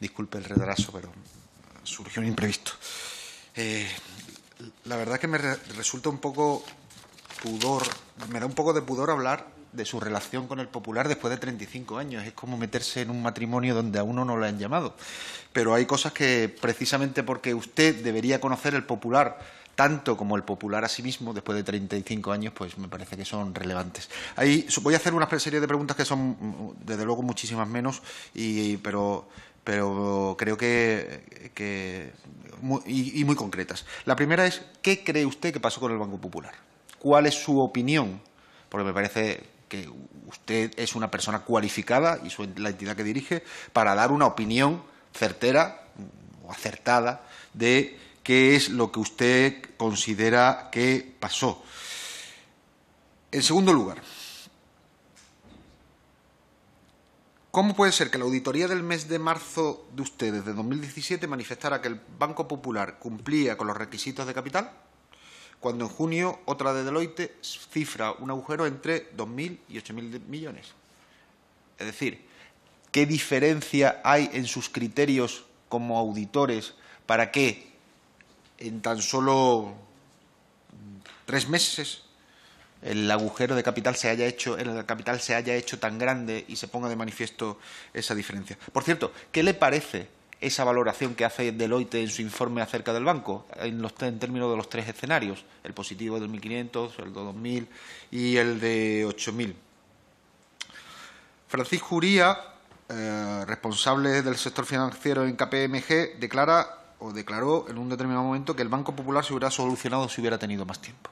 Disculpe el retraso, pero surgió un imprevisto. Eh, la verdad es que me resulta un poco pudor, me da un poco de pudor hablar de su relación con el popular después de 35 años. Es como meterse en un matrimonio donde a uno no le han llamado. Pero hay cosas que, precisamente porque usted debería conocer el popular tanto como el popular a sí mismo después de 35 años, pues me parece que son relevantes. Ahí voy a hacer una serie de preguntas que son, desde luego, muchísimas menos, y, pero pero creo que, y, muy concretas. La primera es, ¿qué cree usted que pasó con el Banco Popular? ¿Cuál es su opinión? Porque me parece que usted es una persona cualificada y su, la entidad que dirige para dar una opinión certera mm, o acertada de qué es lo que usted considera que pasó. En segundo lugar, ¿Cómo puede ser que la auditoría del mes de marzo de ustedes, de 2017, manifestara que el Banco Popular cumplía con los requisitos de capital, cuando en junio otra de Deloitte cifra un agujero entre 2.000 y 8.000 millones? Es decir, ¿qué diferencia hay en sus criterios como auditores para que en tan solo tres meses el agujero de capital se haya hecho, el capital se haya hecho tan grande y se ponga de manifiesto esa diferencia. Por cierto, ¿qué le parece esa valoración que hace Deloitte en su informe acerca del banco, en, términos de los tres escenarios, el positivo de 2.500, el de 2.000 y el de 8.000. Francisco Juría, eh, responsable del sector financiero en KPMG, declara o declaró en un determinado momento que el Banco Popular se hubiera solucionado si hubiera tenido más tiempo.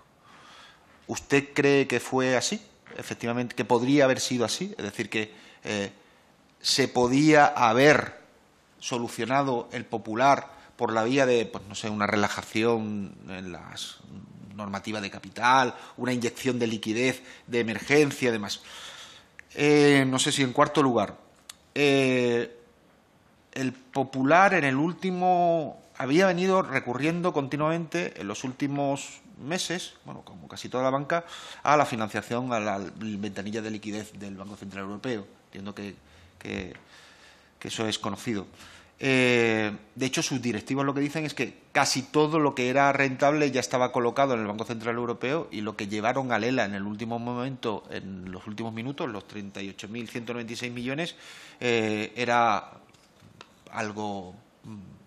¿Usted cree que fue así? Efectivamente, que podría haber sido así, es decir, que eh, se podía haber solucionado el popular por la vía de, pues no sé, una relajación en las normativas de capital, una inyección de liquidez, de emergencia, demás. Eh, no sé si en cuarto lugar, eh, el popular en el último había venido recurriendo continuamente en los últimos meses, bueno, como casi toda la banca, a la financiación, a la ventanilla de liquidez del Banco Central Europeo. Entiendo que, eso es conocido. Eh, de hecho, sus directivos lo que dicen es que casi todo lo que era rentable ya estaba colocado en el Banco Central Europeo y lo que llevaron a Lela en el último momento, en los últimos minutos, los 38.196 millones, eh, era algo mm,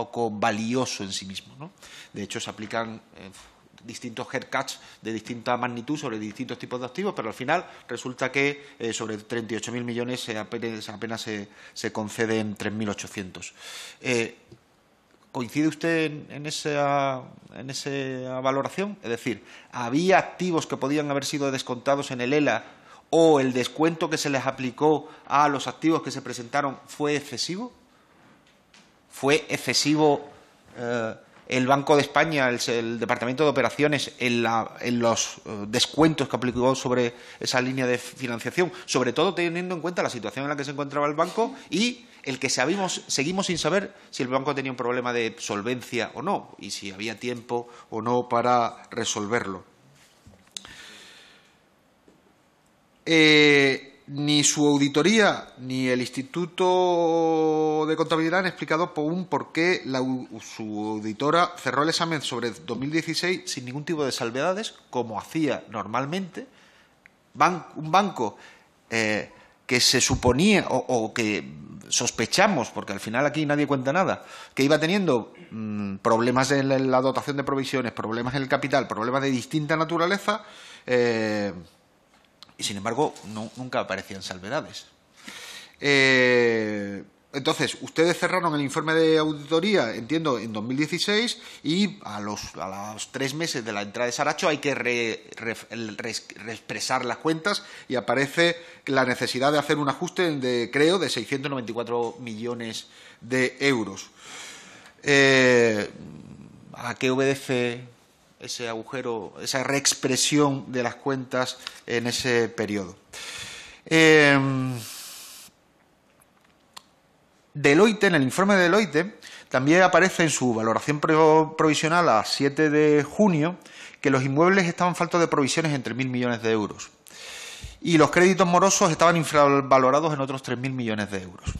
poco valioso en sí mismo. ¿no? De hecho, se aplican eh, distintos haircuts de distinta magnitud sobre distintos tipos de activos, pero al final resulta que eh, sobre 38.000 millones se apenas, se, se, conceden 3.800. Eh, ¿Coincide usted en, esa, en esa valoración? Es decir, ¿había activos que podían haber sido descontados en el ELA o el descuento que se les aplicó a los activos que se presentaron fue excesivo? fue excesivo eh, el Banco de España, el, Departamento de Operaciones, en, los eh, descuentos que aplicó sobre esa línea de financiación, sobre todo teniendo en cuenta la situación en la que se encontraba el banco y el que sabimos, seguimos sin saber si el banco tenía un problema de solvencia o no, y si había tiempo o no para resolverlo. Eh, ni su auditoría ni el Instituto de contabilidad han explicado por un por qué la, su auditora cerró el examen sobre 2016 sin ningún tipo de salvedades, como hacía normalmente. un banco eh, que se suponía o, que sospechamos, porque al final aquí nadie cuenta nada, que iba teniendo mm, problemas en la, dotación de provisiones, problemas en el capital, problemas de distinta naturaleza, eh, y sin embargo nunca aparecían salvedades. Eh, entonces, ustedes cerraron el informe de auditoría, entiendo, en 2016 y a los, a los tres meses de la entrada de Saracho hay que reexpresar las cuentas y aparece la necesidad de hacer un ajuste, de, creo, de 694 millones de euros. Eh, ¿A qué obedece ese agujero, esa reexpresión de las cuentas en ese periodo? Eh, Deloitte, en el informe de Deloitte, también aparece en su valoración provisional a 7 de junio que los inmuebles estaban faltos de provisiones en 3.000 millones de euros y los créditos morosos estaban infravalorados en otros 3.000 millones de euros.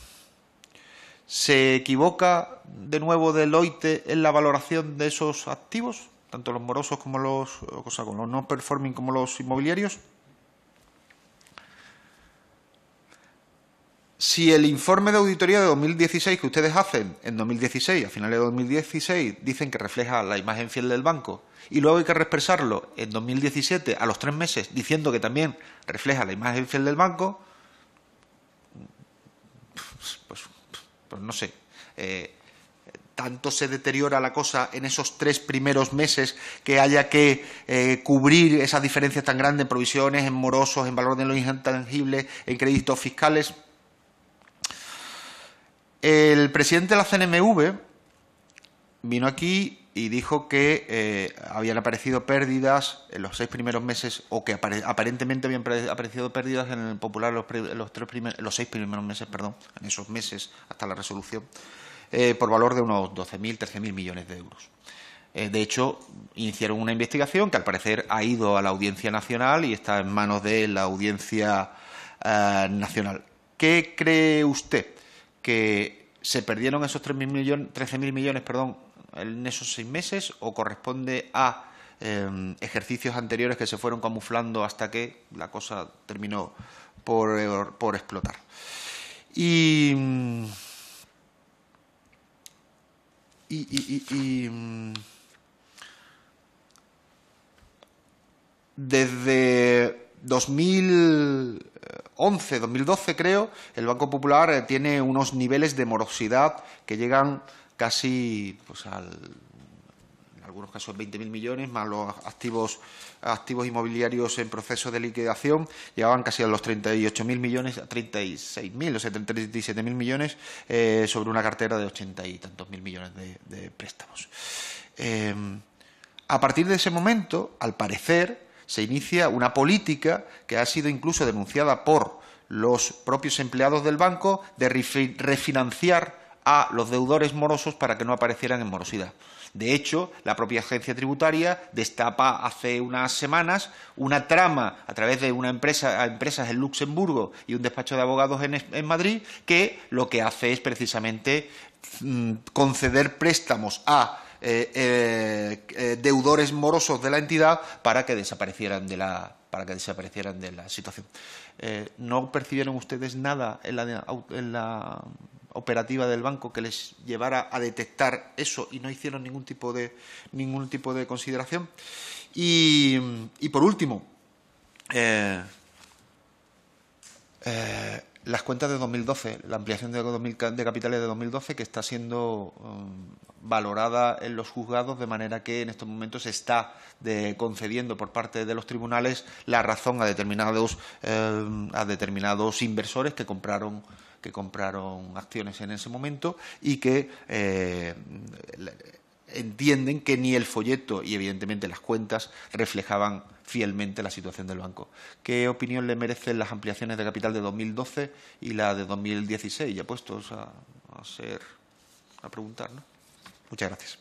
¿Se equivoca de nuevo Deloitte en la valoración de esos activos, tanto los morosos como los, los no performing como los inmobiliarios? Si el informe de auditoría de 2016 que ustedes hacen en 2016, a finales de 2016, dicen que refleja la imagen fiel del banco, y luego hay que represarlo en 2017, a los tres meses, diciendo que también refleja la imagen fiel del banco, pues, pues no sé. Eh, tanto se deteriora la cosa en esos tres primeros meses que haya que eh, cubrir esas diferencias tan grandes en provisiones, en morosos, en valor de los intangibles, en créditos fiscales. El presidente de la CNMV vino aquí y dijo que eh, habían aparecido pérdidas en los seis primeros meses, o que aparentemente habían aparecido pérdidas en el popular los, los, los seis primeros meses, perdón, en esos meses hasta la resolución, eh, por valor de unos 12.000, 13.000 millones de euros. Eh, de hecho, iniciaron una investigación que al parecer ha ido a la Audiencia Nacional y está en manos de la Audiencia Nacional. ¿Qué cree usted? que se perdieron esos 13.000 millones, millones perdón, en esos seis meses o corresponde a em, ejercicios anteriores que se fueron camuflando hasta que la cosa terminó por, eh, explotar. y, y, y desde 2011, 2012 creo, el Banco Popular eh, tiene unos niveles de morosidad que llegan casi pues, en algunos casos 20.000 millones, más los activos, activos inmobiliarios en proceso de liquidación, llegaban casi a los 38.000 millones, a 36.000, o sea, 37.000 millones eh, sobre una cartera de 80 y tantos mil millones de, préstamos. Eh, a partir de ese momento, al parecer, se inicia una política que ha sido incluso denunciada por los propios empleados del banco de refinanciar a los deudores morosos para que no aparecieran en morosidad. De hecho, la propia agencia tributaria destapa hace unas semanas una trama a través de una empresa, empresas en Luxemburgo y un despacho de abogados en, en Madrid que lo que hace es precisamente mm, conceder préstamos a eh, eh, eh, deudores morosos de la entidad para que desaparecieran de la, para que desaparecieran de la situación. ¿No percibieron ustedes nada en la, operativa del banco que les llevara a detectar eso y no hicieron ningún tipo de, ningún tipo de consideración? Y, por último, las cuentas de 2012, la ampliación de, de capitales de 2012 que está siendo um, valorada en los juzgados de manera que en estos momentos se está eh, concediendo por parte de los tribunales la razón a determinados, eh, a determinados inversores que compraron que compraron acciones en ese momento y que eh, entienden que ni el folleto y evidentemente las cuentas reflejaban fielmente la situación del banco. ¿Qué opinión le merecen las ampliaciones de capital de 2012 y la de 2016? Ya puestos a, a, ser, a preguntar, Muchas gracias.